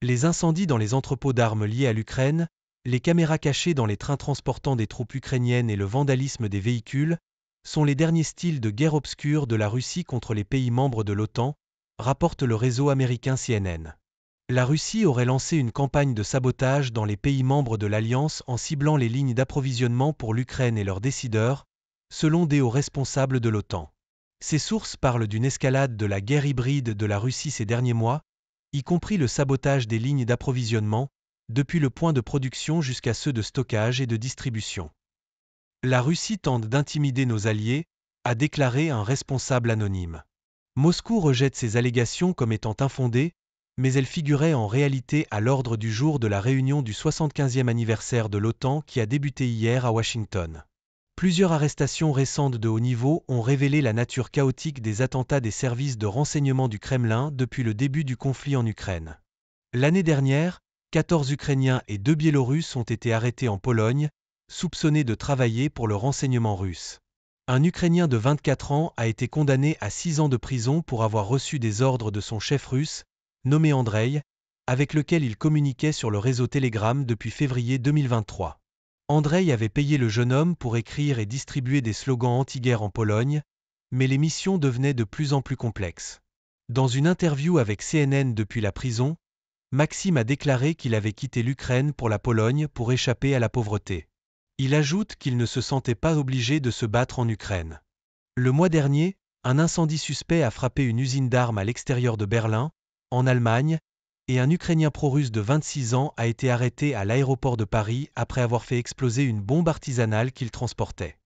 les incendies dans les entrepôts d'armes liés à l'Ukraine, les caméras cachées dans les trains transportant des troupes ukrainiennes et le vandalisme des véhicules, sont les derniers styles de guerre obscure de la Russie contre les pays membres de l'OTAN, rapporte le réseau américain CNN. La Russie aurait lancé une campagne de sabotage dans les pays membres de l'Alliance en ciblant les lignes d'approvisionnement pour l'Ukraine et leurs décideurs, selon des hauts responsables de l'OTAN. Ces sources parlent d'une escalade de la guerre hybride de la Russie ces derniers mois, y compris le sabotage des lignes d'approvisionnement, depuis le point de production jusqu'à ceux de stockage et de distribution. La Russie tente d'intimider nos alliés, a déclaré un responsable anonyme. Moscou rejette ces allégations comme étant infondées, mais elles figuraient en réalité à l'ordre du jour de la réunion du 75e anniversaire de l'OTAN qui a débuté hier à Washington. Plusieurs arrestations récentes de haut niveau ont révélé la nature chaotique des attentats des services de renseignement du Kremlin depuis le début du conflit en Ukraine. L'année dernière, 14 Ukrainiens et 2 Biélorusses ont été arrêtés en Pologne, soupçonnés de travailler pour le renseignement russe. Un Ukrainien de 24 ans a été condamné à 6 ans de prison pour avoir reçu des ordres de son chef russe, nommé Andrei, avec lequel il communiquait sur le réseau Telegram depuis février 2023. Andrei avait payé le jeune homme pour écrire et distribuer des slogans anti-guerre en Pologne, mais les missions devenaient de plus en plus complexes. Dans une interview avec CNN depuis la prison, Maxime a déclaré qu'il avait quitté l'Ukraine pour la Pologne pour échapper à la pauvreté. Il ajoute qu'il ne se sentait pas obligé de se battre en Ukraine. Le mois dernier, un incendie suspect a frappé une usine d'armes à l'extérieur de Berlin, en Allemagne, et un Ukrainien pro-russe de 26 ans a été arrêté à l'aéroport de Paris après avoir fait exploser une bombe artisanale qu'il transportait.